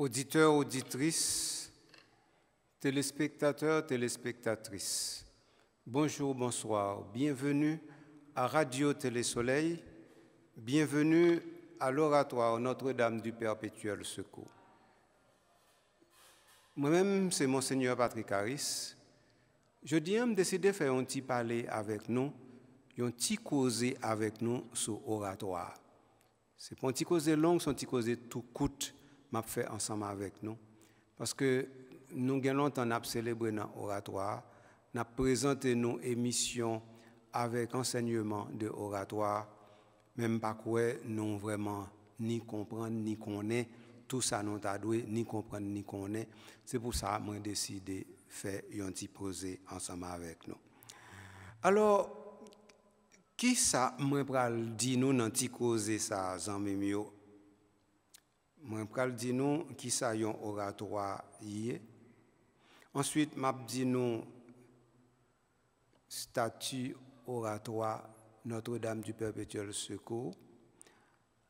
auditeurs, auditrices, téléspectateurs, téléspectatrices. Bonjour, bonsoir, bienvenue à Radio Télésoleil, bienvenue à l'oratoire Notre-Dame du Perpétuel Secours. Moi-même, c'est Monseigneur Patrick Harris. Je dis, me décider de faire un petit parler avec nous, un petit causer avec nous sur oratoire. C'est pas un petit causer long, c'est un petit causer tout coûte map fè ansama avèk nou. Paske nou gen lontan nap celebre nan oratoar, nap prezante nou emisyon avèk ansenyeman de oratoar, menm pa kwe nou vreman ni kompren, ni konen, tout sa nou ta dwe, ni kompren, ni konen. Se pou sa mwen deside fè yon ti pose ansama avèk nou. Alo, ki sa mwen pral di nou nan ti pose sa zanmèmyo Mwen pral di qui ki sa yon Ensuite, ensuite Answit map di Notre-Dame du Perpétuel Secours.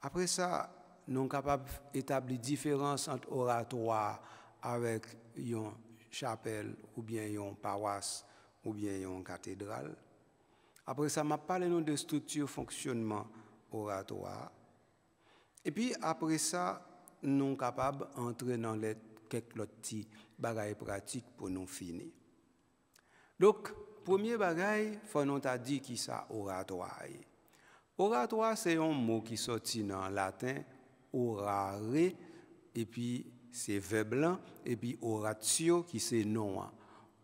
Après ça, non capable établir... différence entre oratoire... ...avec yon chapelle... ou bien yon paroisse... ou bien yon katedral. Apre sa, de pale nou de fonctionnement oratoire. Et puis, après ça... ça nous capables d'entrer dans les quelques petits bagailles pratiques pour nous finir. Donc, premier bagaille, faut nous dit qui ça oratoire. Oratoire, c'est un mot qui sortit dans latin, orare, et puis c'est verbe blanc, et puis oratio qui c'est nom.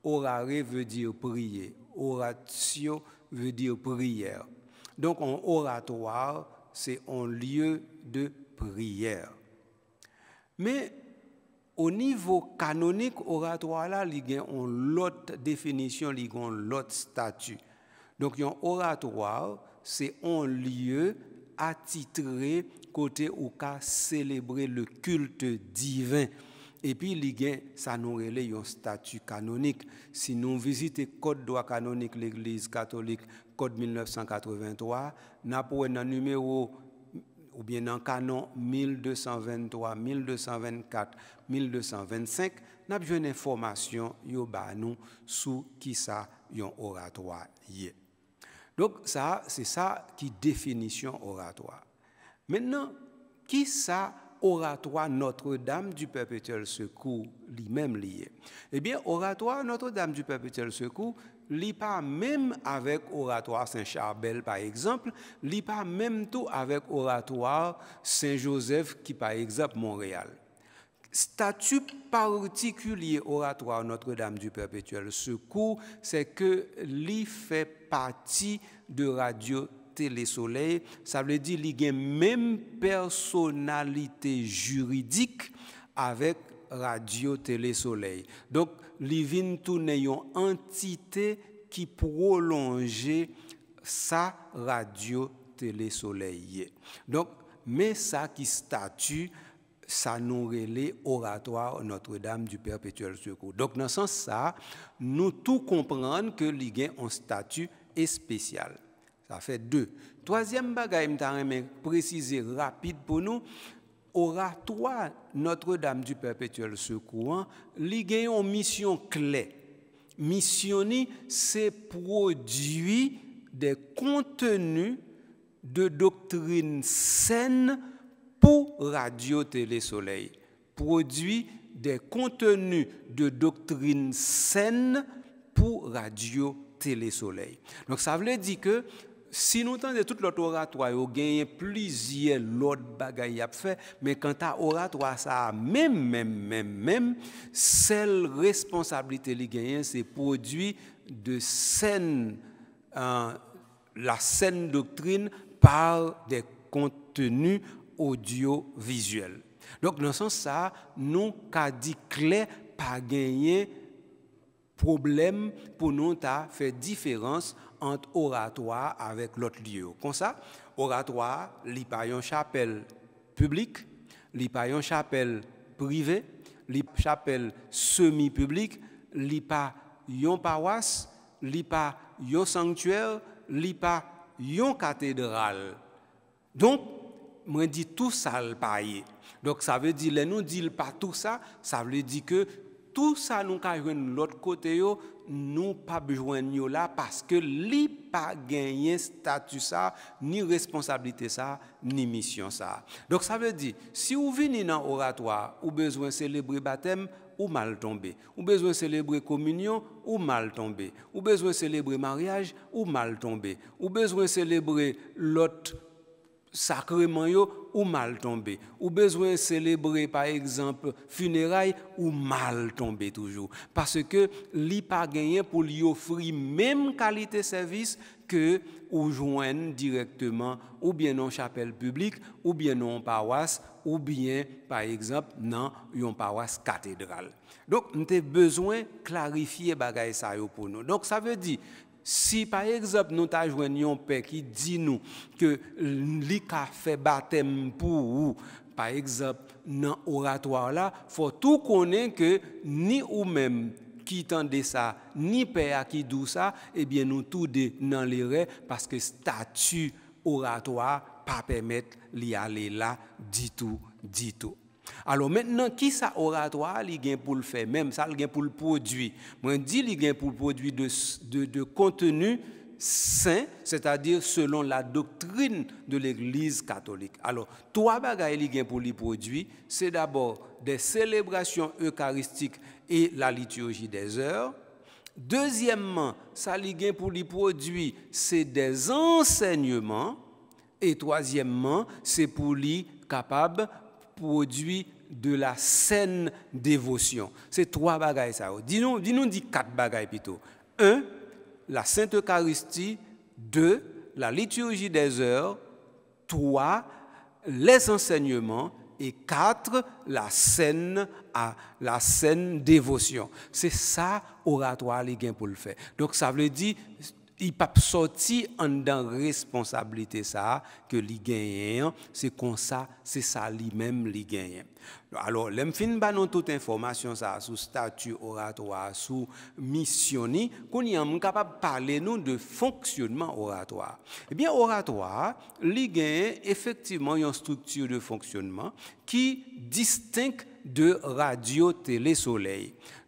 Orare veut dire prier, oratio veut dire prière. Donc, un oratoire, c'est un lieu de prière. Mais au niveau canonique, oratoire là, il y a une autre définition, il y a une autre statut. Donc, un oratoire, c'est un lieu attitré côté où cas célébrer le culte divin. Et puis, il y a, ça nous relaie un statut canonique. Si nous visitons le Code droit canonique l'Église catholique, Code 1983, nous avons un numéro ou bien dans canon 1223, 1224, 1225, n'a besoin une yo nous sous qui ça yon oratoire Donc ça c'est ça qui définition oratoire. Maintenant qui ça oratoire Notre-Dame du Perpétuel Secours lui-même lié. Eh bien oratoire Notre-Dame du Perpétuel Secours li pas même avec oratoire Saint-Charbel par exemple, li pas même tout avec oratoire Saint-Joseph qui par exemple Montréal. Statut particulier oratoire Notre-Dame du Perpétuel Secours, c'est que li fait partie de Radio Télé Soleil, ça veut dire li a même personnalité juridique avec Radio Télé Soleil. Donc li vin toune entité qui ki sa radio télésoleillée. Donc, mais ça sa statue ça sa nou rele oratoire Notre-Dame du Perpétuel Secours. donc dans san ça nous tou comprendre que li en statut est spécial Ça fait deux. Troisième bagay mta vais préciser rapide pour nous, oratoire Notre-Dame du Perpétuel Secours, li aux mission clé. Missionner, c'est produire des contenus de doctrine saine pour Radio Télé Soleil. Produit des contenus de doctrine saine pour Radio Télé Soleil. Donc ça veut dire que si nous entendons tout l'oratoire, oratoire, il y plusieurs autres bagages à faire, mais quand à oratoire, ça même, même, même, même, seule responsabilité qui gagne, c'est produit de scène, hein, la saine doctrine par des contenus audiovisuels. Donc, dans ce sens, ça, nous, qu'a dit clair, pas gagner problème pour nous, ta faire différence entre oratoire avec l'autre lieu. Comme ça, oratoire, il n'y a pas une chapelle publique, il n'y a pas une chapelle privée, il n'y pas une chapelle semi-publique, il n'y a pas une paroisse, il n'y a pas un sanctuaire, il n'y a pas une cathédrale. Donc, je dit tout ça le paye. Donc ça veut dire, les nous dit pas tout ça, ça veut dire que tout ça nous avons l'autre côté, nous pas besoin de là parce que li pas gagné statut ça, ni responsabilité ça, ni mission ça. Donc ça veut dire, si vous venez dans oratoire, ou besoin de célébrer baptême, ou mal tombé. Ou besoin célébrer communion, ou mal tombé. Ou besoin célébrer mariage, ou mal tombé. Ou besoin célébrer l'autre sacrement ou mal tombé. Ou besoin célébrer par exemple funérailles ou mal tombé toujours. Parce que li pas pour lui offrir même qualité service que ou joignent directement ou bien en chapelle publique ou bien en paroisse ou bien par exemple dans une paroisse cathédrale. Donc nous avons besoin de clarifier les choses pour nous. Donc ça veut dire Si pa egzop nou ta jwen yon pe ki di nou ke li ka fe batem pou ou, pa egzop nan oratoa la, fo tou konen ke ni ou men ki tende sa, ni pe a ki dou sa, ebyen nou tou de nan li re, paske statu oratoa pa pemet li ale la di tou, di tou. Alors maintenant, qui ça oratoire il gain pour le faire Même ça, il pour le produit. Moi, je dis il pour le produit de, de, contenu saint, c'est-à-dire selon la doctrine de l'Église catholique. Alors, trois bagages il gain pour le produit. c'est d'abord des célébrations eucharistiques et la liturgie des heures. Deuxièmement, ça il gain pour le produit, c'est des enseignements. Et troisièmement, c'est pour lui capable produit de la saine dévotion. C'est trois bagailles ça. Dis-nous, dis-nous dit quatre bagailles plutôt. Un, la Sainte Eucharistie. Deux, la liturgie des heures. Trois, les enseignements. Et quatre, la saine, à la saine dévotion. C'est ça, oratoire, les gains pour le faire. Donc, ça veut dire, il pas sorti en dans responsabilité ça que li c'est comme ça c'est ça lui-même li alors l'aime fin non toute information ça sous statut oratoire sous missionni qu'on y est capable parler nous de fonctionnement oratoire Eh bien oratoire li y effectivement une structure de fonctionnement qui distingue de Radio Télé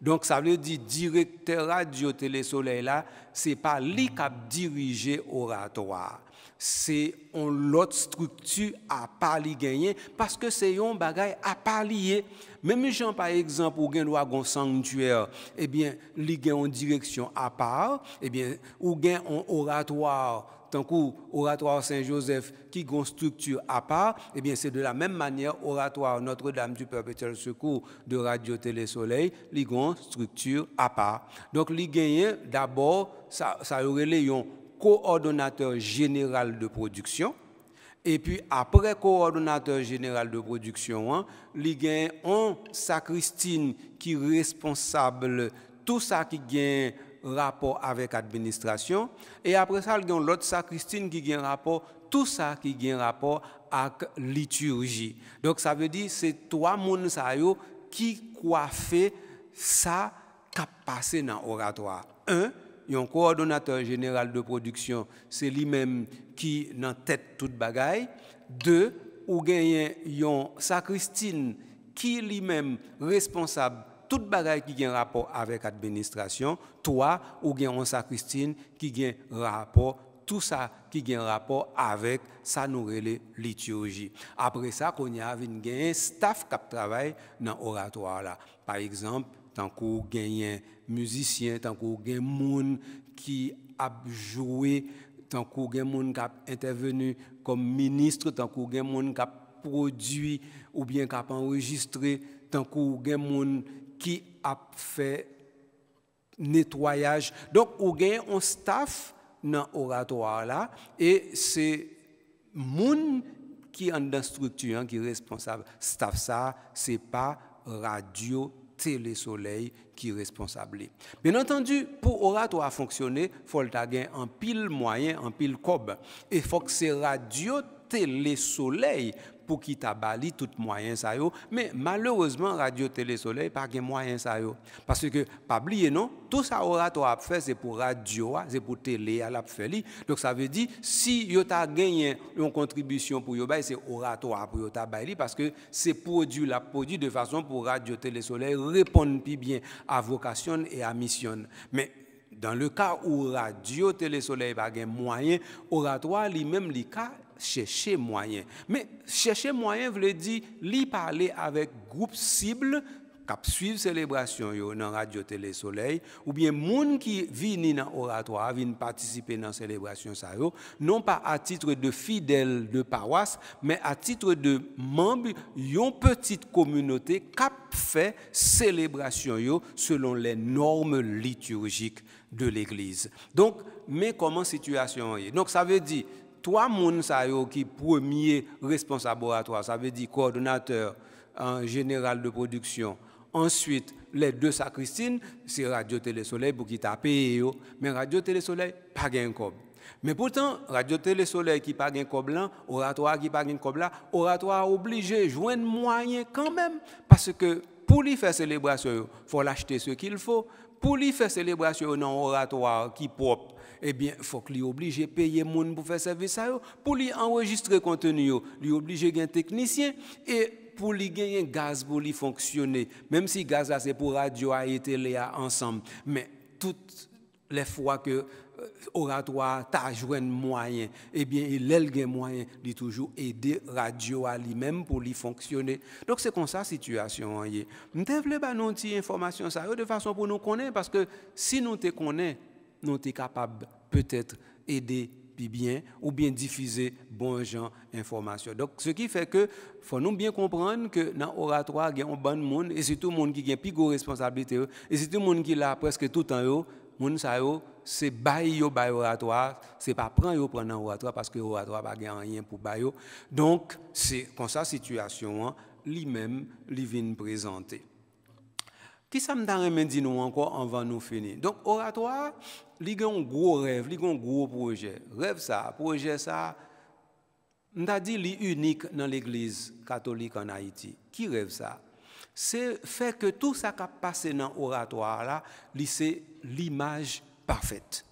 Donc ça veut dire directeur Radio Télé Soleil là, c'est pas lui qui a dirigé oratoire. C'est une autre structure à pas gagner parce que c'est un bagage à parler. Même gens par exemple ou gain un sanctuaire, eh bien, il en une direction à part, eh bien, ou gagne un oratoire tant oratoire Saint-Joseph qui une structure à part, eh bien c'est de la même manière oratoire Notre-Dame du Perpétuel Secours de Radio Télé Soleil, a structure à part. Donc li d'abord ça ça un coordonnateur général de production et puis après coordonnateur général de production, hein, li gagne sacristine qui est responsable tout ça qui gagne rapport avec l'administration. Et après ça, il y a l'autre, sacristine qui a un rapport, tout ça qui a un rapport avec liturgie. Donc ça veut dire que c'est trois personnes qui coiffent ça qui a passé dans l'oratoire. Un, un coordonnateur général de production, c'est lui-même qui en tête toute bagaille. Deux, ou a un sacristine qui lui-même responsable toute bagaille qui a rapport avec l'administration, toi ou bien on sa Christine qui a rapport tout ça qui a rapport avec Sa nous liturgie. Après ça, qu'on y a un staff qui travaille dans l'oratoire là. Par exemple, tant qu'on un musicien, tant qu'on gagne monde qui a joué, tant qu'on gagne monde qui a intervenu comme ministre, tant qu'on gagne monde qui a produit ou bien qui a enregistré, tant qu'on gagne monde qui a fait nettoyage. Donc, ou gain un staff dans l'oratoire là, et c'est moun qui en dans hein, qui est responsable. Staff ça, c'est pas radio télé soleil qui est responsable. Bien entendu, pour oratoire fonctionner, faut le en pile moyen, en pile cob. Et faut que c'est radio télé soleil pour qu'il bali tout moyen ça yo. Mais malheureusement, Radio Télé Soleil pas de moyen ça yo. Parce que, pas oublier non, tout ça oratoire a fait, c'est pour radio, c'est pour télé, à a fait Donc ça veut dire, si yo t'a gagné une contribution pour yo, c'est oratoire pour yo tabali parce que c'est produit, la produit de façon pour Radio Télé Soleil répondre plus bien à vocation et à mission. Mais dans le cas où Radio Télé Soleil pas de moyen, oratoire lui-même, les cas chercher moyen. Mais chercher moyen veut dire parler avec groupe cible qui suivent célébration yo dans radio télé soleil ou bien monde qui viennent dans oratoire vient participer dans célébration ça non pas à titre de fidèle de paroisse mais à titre de membre yon petite communauté cap fait célébration selon les normes liturgiques de l'église donc mais comment situation est donc ça veut dire trois personnes qui sont premier responsable oratoire, ça veut dire coordonnateur en général de production. Ensuite, les deux sacristines, c'est Radio Télé Soleil pour qui t'a mais Radio Télé Soleil pas gain cob. Mais pourtant, Radio Télé Soleil qui pas un cob là, oratoire qui pas gain cob là, oratoire obligé joindre moyen quand même parce que pour lui faire célébration, il faut l'acheter ce qu'il faut. Pour lui faire célébration dans oratoire qui propre, eh bien, il faut qu'il oblige à payer gens pour faire service à pour lui enregistrer contenu, lui obligé un technicien et pour lui gagner gaz pour lui fonctionner, même si gaz c'est pour radio et télé ensemble, mais toutes les fois que euh, oratoire t'a joint moyen eh bien il a le moyen de toujours aider radio à lui-même pour lui fonctionner donc c'est comme ça la situation nous devons nous information informations de façon pour nous connaître parce que si nous te connaissons nous sommes capables peut-être d'aider bien ou bien diffuser bon genre information. Donc ce qui fait que faut nous bien comprendre que dans l'oratoire, il y a un bon monde et c'est tout le monde qui a plus grande responsabilité et c'est tout le monde qui a presque tout le temps yo, monde c'est bail oratoire, c'est pas prendre yo prendre oratoire parce que l'oratoire pas rien pour bail. Donc c'est comme ça situation hein, lui-même lui vient présenter. Qui ça me dit nous encore avant nous finir. Donc oratoire, il un gros rêve, il un gros projet. Rêve ça, projet ça. On dit unique dans l'église catholique en Haïti. Qui rêve ça C'est fait que tout ça qui a passé dans l'oratoire, là, c'est l'image parfaite.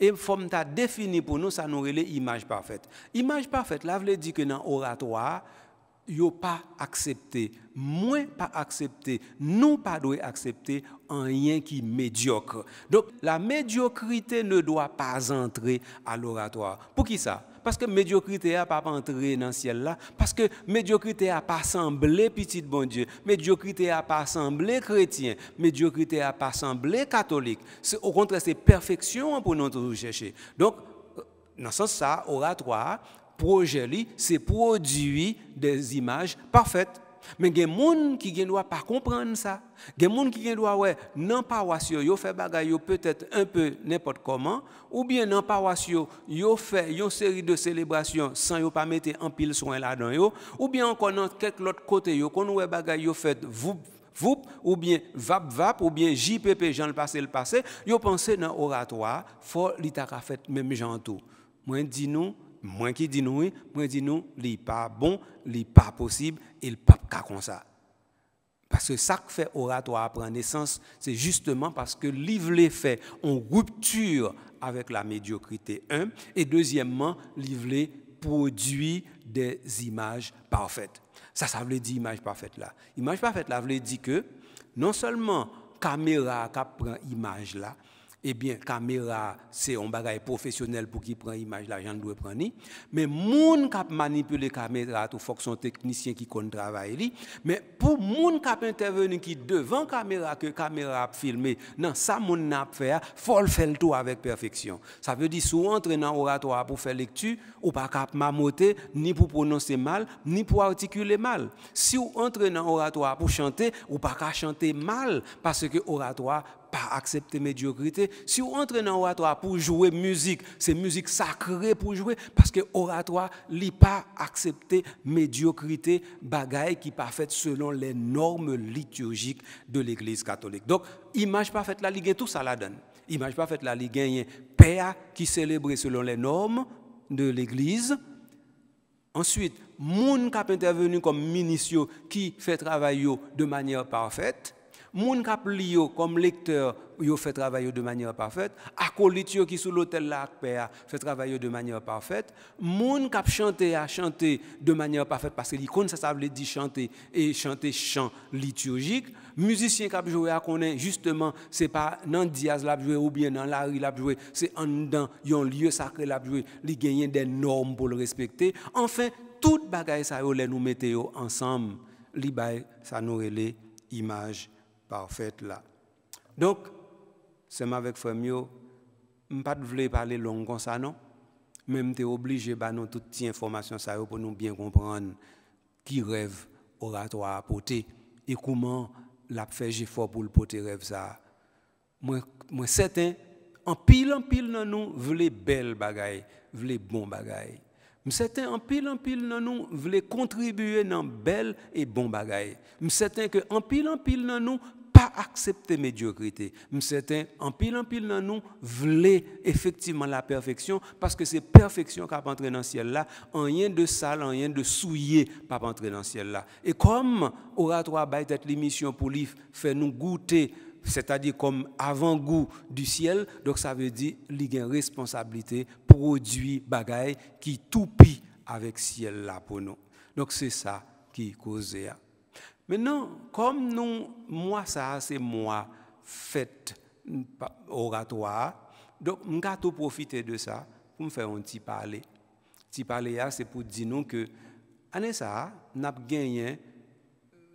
Et comme tu défini pour nous, ça nous relève l'image parfaite. Image parfaite, là, veut dire que dans l'oratoire yo pas accepté, moins pas accepté, nous pas doit accepter un rien qui est médiocre. Donc la médiocrité ne doit pas entrer à l'oratoire. Pour qui ça Parce que médiocrité n'a pas entré dans ce ciel là, parce que médiocrité n'a pas semblé petit bon Dieu, médiocrité n'a pas semblé chrétien, médiocrité n'a pas semblé catholique. Au contraire, c'est perfection pour nous chercher. Donc euh, dans ce sens, ça, oratoire, projet c'est produit des images parfaites. Mais il y a des gens qui ne doivent pas comprendre ça. Il y a des gens qui ne doivent ouais, non pas yo fait bagay peut-être un peu n'importe comment, ou bien non pas yo fait une série de célébrations sans yo pas mettre en pile soin là-dedans, ou bien encore dans quelque autre côté, yo, qu'on ouais bagay yo fait vous Voup, ou bien vap vap, ou bien JPP, Jean le passé, le passé, yo pensé dans oratoire, fort l'itaka fait même gens tout. Moi, dis nous, moi qui dis nous, e, moi dis nous, n'est pas bon, n'est pas possible, il pas cas comme ça. Parce que ça que fait oratoire prend naissance, c'est justement parce que l'ivle fait on rupture avec la médiocrité, un. Et deuxièmement, l'ivle produit des images parfaites. Ça, ça veut dire image parfaite là. Image parfaite là veut dire que non seulement caméra qui prend image là, eh bien, caméra, c'est un bagage professionnel pour qui prend image, l'argent doit prendre. Mais moun qui manipule caméra, il faut que son technicien qui compte travailler. Mais pour moun qui intervenu qui devant caméra, que caméra a filmé, non, ça moun n'a pas faut le faire tout avec perfection. Ça veut dire, si vous entrez dans oratoire pour faire lecture, ou pas cap mamoter, ni pour prononcer mal, ni pour articuler mal. Si vous entrez dans oratoire pour chanter, ou pas chanter mal, parce que oratoire pas accepter médiocrité. Si vous entrez dans l'oratoire pour jouer musique, c'est musique sacrée pour jouer, parce que l'oratoire n'est pas accepter médiocrité, bagaille qui pas faite selon les normes liturgiques de l'Église catholique. Donc, image parfaite, la ligue, tout ça la donne. Image parfaite, la ligue, est père qui célébrait selon les normes de l'Église. Ensuite, moun qui intervenu comme ministre qui fait travail de manière parfaite. Moun kap li yo comme lecteur, yo fait travailler de manière parfaite. a yo qui sous l'hôtel là père fait travailler de manière parfaite. Moun kap chanter a chanter de manière parfaite parce que l'icône ça savle veut dire chanter et chanter chant liturgique. Musicien kap jouer à connaît justement c'est pas dans diaz l'a jouer ou bien dans lari l'a jouer, c'est en dedans un lieu sacré l'a jouer, li gagne des normes pour le respecter. Enfin, toute bagaille ça yo nous mettez ensemble, li bay ça nous relais parfaite-là. Donc, c'est avec Femio, je ne voulais pas parler long comme ça, non Mais tu es obligé de bah, nous toutes ces informations ça, pour nous bien comprendre qui rêve oratoire à porter et comment l'a fait effort pour le porter rêve ça. Moi, moi certain, en pile, en pile, dans nous, voulons belles bagailles, voulons bon bagailles. certains en pile en pile dans nous voulons contribuer dans belles et bon bagaille. certains que en pile en pile dans nous accepter médiocrité. Certains, en pile, en pile dans nous, voulaient effectivement la perfection, parce que c'est perfection qui a entré dans le ciel là, en rien de sale, en rien de souillé, pas entré dans le ciel là. Et comme oratoire est être l'émission pour l'if, fait nous goûter c'est-à-dire comme avant-goût du ciel, donc ça veut dire qu'il y a une responsabilité, produit, bagaille qui toupie avec ciel là pour nous. Donc c'est ça qui cause. Maintenant, comme nous, moi, ça, c'est moi, fête oratoire, donc, je vais profiter de ça pour me faire un petit parler. Petit parler, hein, c'est pour dire nous que, année ça, nous avons gagné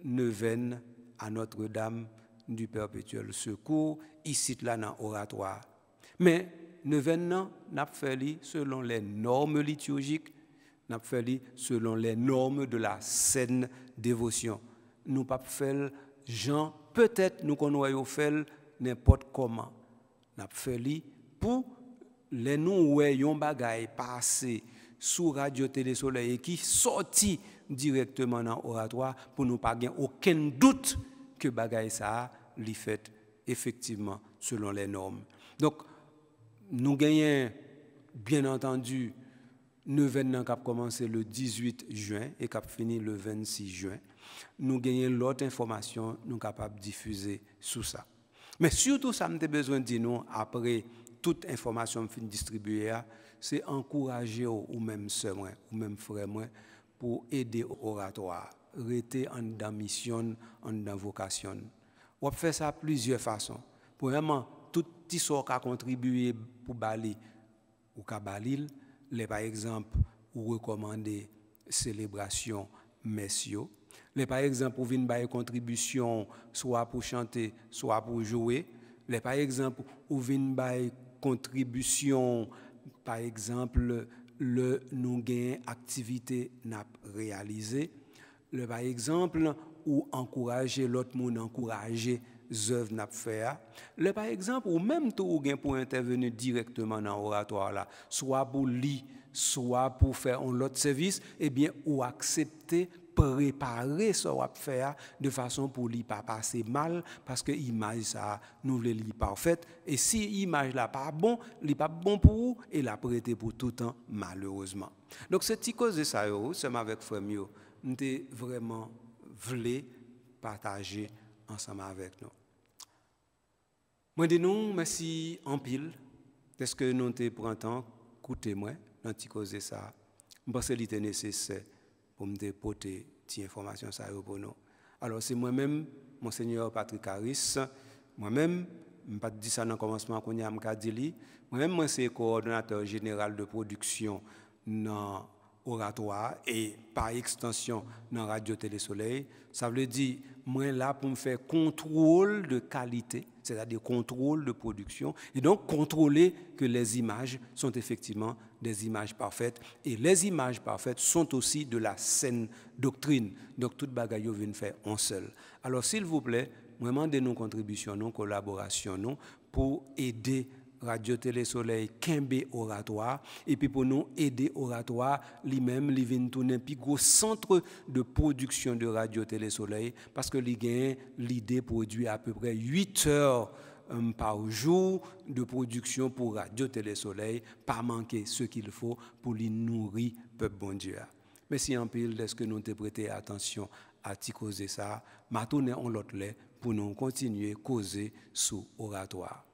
neuvaine à Notre-Dame du Perpétuel Secours, ici, là, dans l'oratoire. Mais, neuvaine, nous avons fait selon les normes liturgiques, nous avons fait selon les normes de la saine dévotion nous pas faire Jean, peut-être nous connaissons faire n'importe comment. Nous fait pour les nous voyons bagaille passer sous Radio Télé Soleil et qui sorti directement dans l'oratoire pour nous pas aucun doute que les ça sont fait effectivement selon les normes. Donc nous gagnons bien entendu ans qui a commencé le 18 juin et qui a fini le 26 juin nous gagnons l'autre information, nous sommes capables de diffuser sous ça. Mais surtout, ça me besoin de nous, après toute information distribuée, c'est encourager ou même sœur ou même frère pour aider oratoire, rester en dans mission, en dans vocation. On fait ça plusieurs façons. Pour vraiment, tout ce qui a contribué pour Bali ou Kabalil, les par exemple, ou recommander célébration messieurs les, par exemple, pour venir une contribution, soit pour chanter, soit pour jouer. Les, par exemple, pour venir une contribution, par exemple, le nous gain activité n'a réalisé. Le, par exemple, ou encourager l'autre monde, encourager œuvres n'a faire. Le, par exemple, ou même tout gain pour intervenir directement dans l'oratoire là, soit pour lire, soit pour faire un autre service, eh bien, ou accepter préparer ce qu'on va faire de façon pour lui pas passer mal parce que l'image ça nous voulons lui parfaite et si l'image là pas bon, n'est pas bon pour vous et la prêté pour tout le temps malheureusement. Donc cette petit cause ça c'est avec Fremio, nous vraiment voulu partager ensemble avec nous. Moi dis nous merci en pile ce que nous pris un temps, écoutez-moi, dans ça. Parce que était nécessaire pour me déporter des informations sur pour nous. Alors c'est moi-même, monseigneur Patrick Harris, moi-même, je ne pas dit ça dans le commencement qu'on a moi-même, moi, c'est coordonnateur général de production dans oratoire et par extension dans Radio Télé Soleil. Ça veut dire, moi là pour me faire contrôle de qualité, c'est-à-dire contrôle de production, et donc contrôler que les images sont effectivement des images parfaites. Et les images parfaites sont aussi de la saine doctrine. Donc tout bagaille vient faire en seul. Alors s'il vous plaît, vraiment de nos contributions, nos collaborations, non, pour aider Radio Télé Soleil Kimbe Oratoire et puis pour nous aider Oratoire lui-même lui vient tourner gros centre de production de Radio Télé Soleil parce que l'idée produit à peu près 8 heures euh, par jour de production pour Radio Télé Soleil pas manquer ce qu'il faut pour lui nourrir peuple bon Dieu. Merci en pile de que nous t'ai prêté attention à t'y causer ça. Maintenant, on l'autre pour nous continuer à causer sous oratoire.